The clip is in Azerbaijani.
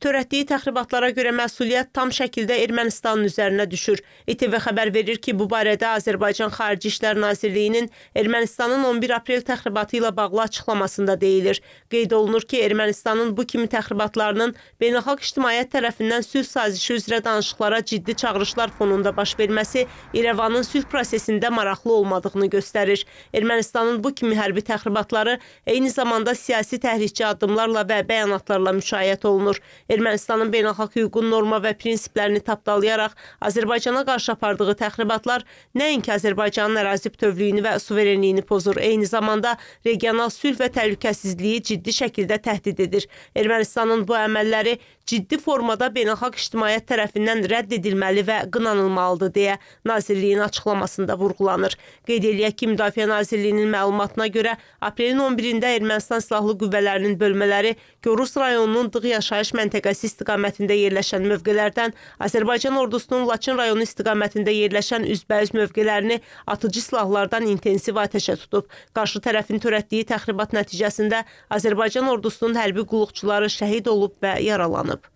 törətdiyi təxribatlara görə məsuliyyət tam şəkildə Ermənistanın üzərinə düşür. İTV xəbər verir ki, bu barədə Azərbaycan Xarici İşlər Nazirliyinin Ermənistanın 11 aprel təxribatı ilə bağlı açıqlamasında deyilir. Qeyd olunur ki, Ermənistanın bu kimi təxribatlarının beynəlxalq ictimaiyyət tərəfindən sülh sazişi üzrə danışıqlara ciddi çağırışlar fonunda baş verməsi İrəvanın sülh prosesində maraqlı olmadığını göstərir. Ermənistanın bu kimi hərbi təxribatları eyni zamanda siyasi təhrikçi addımlarla və bəyanatlarla müşayiət olunur. Ermənistanın beynəlxalq hüququn norma və prinsiplərini tapdalayaraq Azərbaycana qarşı apardığı təxribatlar nəinki Azərbaycanın ərazi bütövlüyünü və suverenliyini pozur, eyni zamanda regional sülh və təhlükəsizliyi ciddi şəkildə təhdid edir. Ermənistanın bu əməlləri ciddi formada beynəlxalq ictimaiyyət tərəfindən rədd edilməli və qınanılmalıdır deyə nazirliyin açıqlamasında vurğulanır. Qeyd eləyək ki, Müdafiə Nazirliyinin məlumatına görə aprelin 11-də Ermənistan Silahlı Qüvvələrinin bölmələri Gorus rayonunun Dığ yaşayış məntəqəsində məntəqəsi istiqamətində yerləşən mövqelərdən Azərbaycan ordusunun Laçın rayonu istiqamətində yerləşən üzbəüz mövqelərini atıcı silahlardan intensiv atəşə tutub. Qarşı tərəfin törətdiyi təxribat nəticəsində Azərbaycan ordusunun hərbi qulluqçuları şəhid olub və yaralanıb.